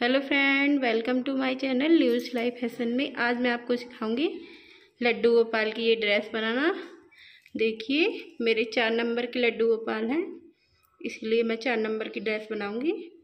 hello friend welcome to my channel news life fashion में आज मैं आपको सिखाऊंगी लड्डू गोपाल की ये ड्रेस बनाना देखिए मेरे चार नंबर के लड्डू गोपाल हैं इसलिए मैं चार नंबर की ड्रेस बनाऊंगी